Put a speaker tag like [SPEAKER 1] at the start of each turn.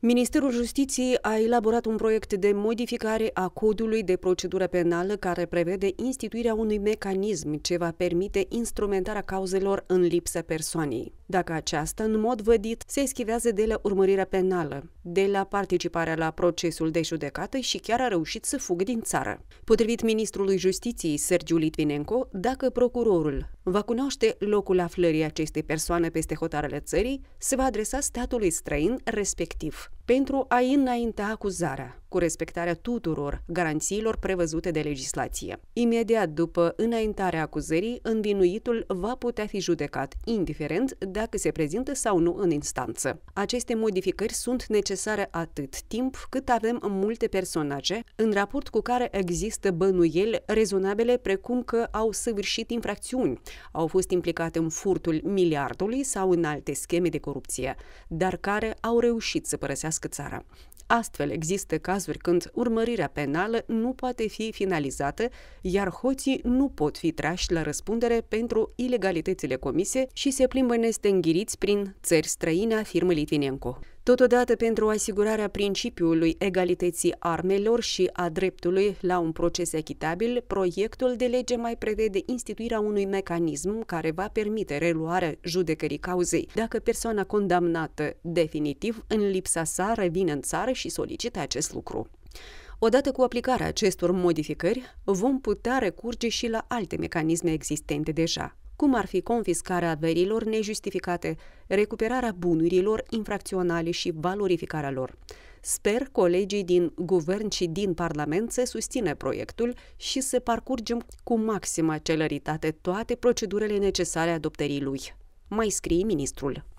[SPEAKER 1] Ministerul Justiției a elaborat un proiect de modificare a codului de procedură penală care prevede instituirea unui mecanism ce va permite instrumentarea cauzelor în lipsă persoanei. Dacă aceasta, în mod vădit, se eschivează de la urmărirea penală, de la participarea la procesul de judecată și chiar a reușit să fugă din țară. Potrivit ministrului Justiției, Sergiu Litvinenko, dacă procurorul va cunoaște locul aflării acestei persoane peste hotarele țării, se va adresa statului străin respectiv pentru a înainta acuzarea, cu respectarea tuturor garanțiilor prevăzute de legislație. Imediat după înaintarea acuzării, învinuitul va putea fi judecat, indiferent dacă se prezintă sau nu în instanță. Aceste modificări sunt necesare atât timp cât avem multe personaje în raport cu care există bănuieli rezonabile precum că au săvârșit infracțiuni, au fost implicate în furtul miliardului sau în alte scheme de corupție, dar care au reușit să părăsească părăsească țara. Astfel, există cazuri când urmărirea penală nu poate fi finalizată, iar hoții nu pot fi trași la răspundere pentru ilegalitățile comise și se plimbă nestenghiriți prin țări străine, afirmă Litvinenko. Totodată, pentru asigurarea principiului egalității armelor și a dreptului la un proces echitabil, proiectul de lege mai prevede instituirea unui mecanism care va permite reluarea judecării cauzei, dacă persoana condamnată definitiv în lipsa sa țară vin în țară și solicită acest lucru. Odată cu aplicarea acestor modificări, vom putea recurge și la alte mecanisme existente deja, cum ar fi confiscarea averilor nejustificate, recuperarea bunurilor infracționale și valorificarea lor. Sper colegii din guvern și din Parlament să susțină proiectul și să parcurgem cu maximă celeritate toate procedurile necesare adoptării lui. Mai scrie ministrul.